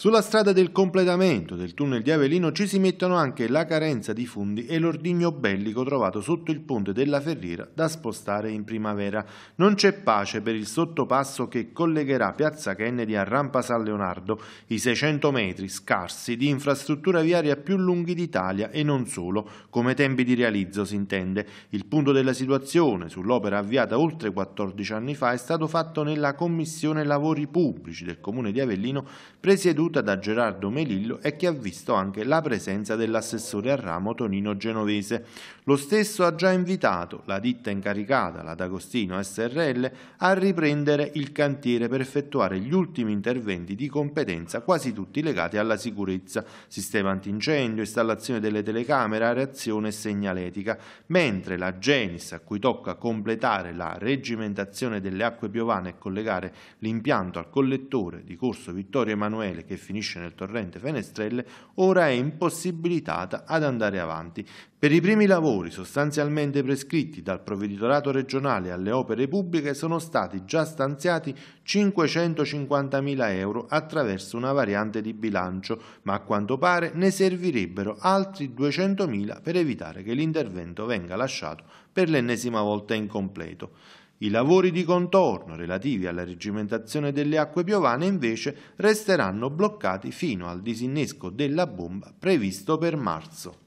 Sulla strada del completamento del tunnel di Avellino ci si mettono anche la carenza di fondi e l'ordigno bellico trovato sotto il ponte della Ferriera da spostare in primavera. Non c'è pace per il sottopasso che collegherà Piazza Kennedy a Rampa San Leonardo, i 600 metri scarsi di infrastruttura viaria più lunghi d'Italia e non solo, come tempi di realizzo si intende. Il punto della situazione sull'opera avviata oltre 14 anni fa è stato fatto nella Commissione Lavori Pubblici del Comune di Avellino presieduta presieduta da Gerardo Melillo e che ha visto anche la presenza dell'assessore a ramo Tonino Genovese. Lo stesso ha già invitato la ditta incaricata, la D'Agostino SRL, a riprendere il cantiere per effettuare gli ultimi interventi di competenza, quasi tutti legati alla sicurezza, sistema antincendio, installazione delle telecamere, reazione e segnaletica, mentre la Genis, a cui tocca completare la reggimentazione delle acque piovane e collegare l'impianto al collettore di corso Vittorio Emanuele che finisce nel torrente Fenestrelle, ora è impossibilitata ad andare avanti. Per i primi lavori sostanzialmente prescritti dal provveditorato regionale alle opere pubbliche sono stati già stanziati 550.000 euro attraverso una variante di bilancio, ma a quanto pare ne servirebbero altri 200.000 per evitare che l'intervento venga lasciato per l'ennesima volta incompleto. I lavori di contorno relativi alla regimentazione delle acque piovane invece resteranno bloccati fino al disinnesco della bomba previsto per marzo.